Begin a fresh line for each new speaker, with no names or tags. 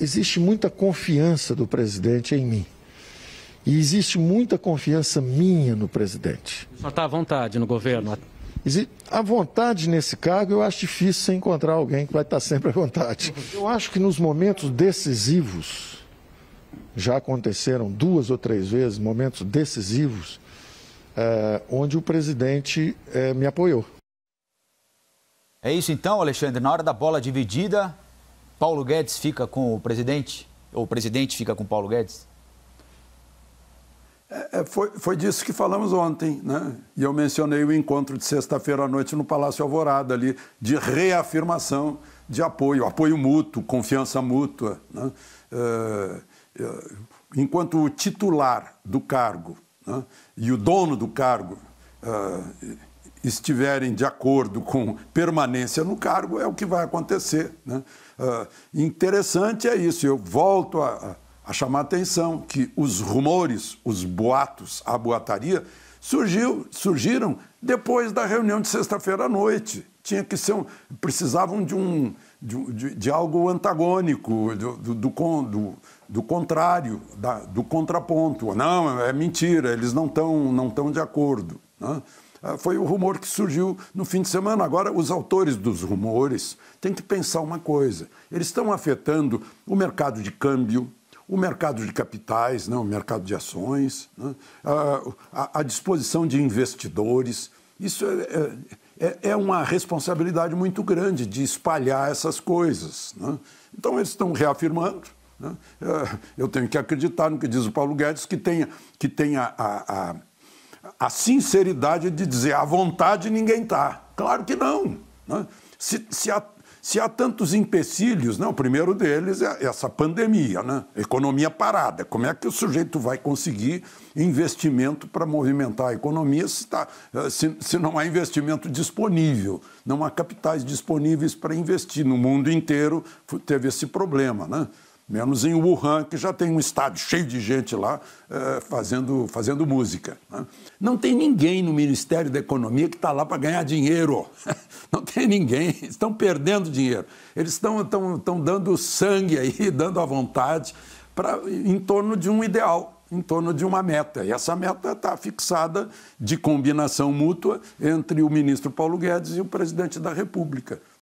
existe muita confiança do presidente em mim. E existe muita confiança minha no presidente. O senhor está à vontade no governo? A vontade nesse cargo, eu acho difícil você encontrar alguém que vai estar sempre à vontade. Eu acho que nos momentos decisivos, já aconteceram duas ou três vezes momentos decisivos, é, onde o presidente é, me apoiou.
É isso então, Alexandre. Na hora da bola dividida, Paulo Guedes fica com o presidente? Ou o presidente fica com Paulo Guedes? É, é, foi, foi disso que falamos ontem, né? E eu mencionei o encontro de sexta-feira à noite no Palácio Alvorada ali, de reafirmação de apoio, apoio mútuo, confiança mútua. Né? É, é, enquanto o titular do cargo né? e o dono do cargo é, estiverem de acordo com permanência no cargo, é o que vai acontecer. Né? Uh, interessante é isso, eu volto a, a chamar a atenção que os rumores, os boatos, a boataria, surgiu, surgiram depois da reunião de sexta-feira à noite. Tinha que ser um, precisavam de, um, de, de, de algo antagônico, do, do, do, do contrário, da, do contraponto. Não, é mentira, eles não estão não de acordo. Né? Ah, foi o rumor que surgiu no fim de semana. Agora, os autores dos rumores têm que pensar uma coisa: eles estão afetando o mercado de câmbio, o mercado de capitais, né, o mercado de ações, né, a, a, disposição de investidores. Isso é, é, é, é, uma responsabilidade muito grande de espalhar essas coisas. Né? Então, eles estão reafirmando. Né? Ah, eu tenho que acreditar no que diz o Paulo Guedes, que tenha, que tenha a, a a sinceridade de dizer à vontade ninguém está. Claro que não. Né? Se, se, há, se, há, tantos empecilhos, né? o primeiro deles é essa pandemia, né? economia parada. Como é que o sujeito vai conseguir investimento para movimentar a economia se, tá, se, se não há investimento disponível? Não há capitais disponíveis para investir. No mundo inteiro teve esse problema. Né? menos em Wuhan, que já tem um estádio cheio de gente lá eh, fazendo, fazendo música. Né? Não tem ninguém no Ministério da Economia que está lá para ganhar dinheiro. Não tem ninguém, estão perdendo dinheiro. Eles estão tão, tão dando sangue aí, dando a vontade, pra, em torno de um ideal. Em torno de uma meta. E essa meta está fixada de combinação mútua entre o ministro Paulo Guedes e o presidente da República.